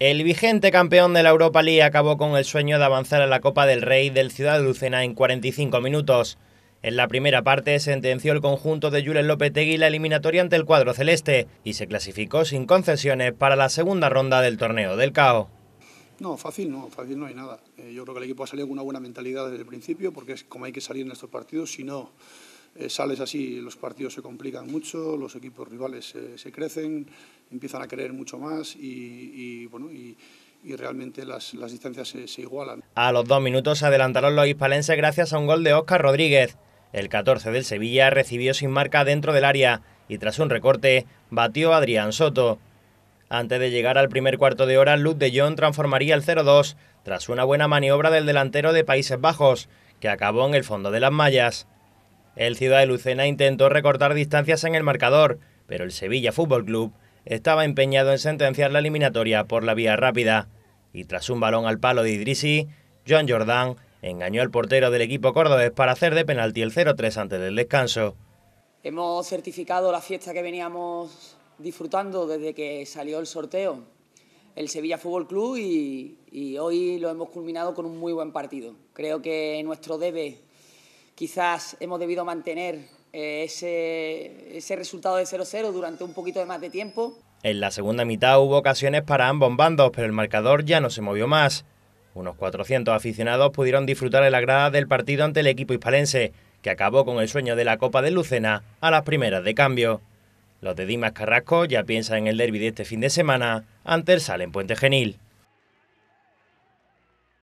El vigente campeón de la Europa League acabó con el sueño de avanzar a la Copa del Rey del Ciudad de Lucena en 45 minutos. En la primera parte sentenció el conjunto de López Lopetegui la eliminatoria ante el cuadro celeste y se clasificó sin concesiones para la segunda ronda del torneo del CAO. No, fácil no, fácil no hay nada. Eh, yo creo que el equipo ha salido con una buena mentalidad desde el principio porque es como hay que salir en estos partidos, si no eh, sales así, los partidos se complican mucho, los equipos rivales se crecen, empiezan a creer mucho más y, realmente las, distancias se, igualan. A los dos minutos se adelantaron los hispalenses gracias a un gol de Óscar Rodríguez. El 14 del Sevilla recibió sin marca dentro del área y tras un recorte batió Adrián Soto. Antes de llegar al primer cuarto de hora, Luz de Jong transformaría el 0-2 tras una buena maniobra del delantero de Países Bajos, que acabó en el fondo de las mallas. El Ciudad de Lucena intentó recortar distancias en el marcador, pero el Sevilla Fútbol Club estaba empeñado en sentenciar la eliminatoria por la vía rápida. Y tras un balón al palo de Idrisi, John Jordan engañó al portero del equipo cordobés para hacer de penalti el 0-3 antes del descanso. Hemos certificado la fiesta que veníamos disfrutando desde que salió el sorteo, el Sevilla Fútbol Club, y, y hoy lo hemos culminado con un muy buen partido. Creo que nuestro debe quizás hemos debido mantener eh, ese, resultado de 0-0 durante un poquito más de tiempo. En la segunda mitad hubo ocasiones para ambos bandos, pero el marcador ya no se movió más. Unos 400 aficionados pudieron disfrutar en la grada del partido ante el equipo hispalense, que acabó con el sueño de la Copa de Lucena a las primeras de cambio. Los de Dimas Carrasco ya piensan en el derbi de este fin de semana ante el Salen Puente Genil.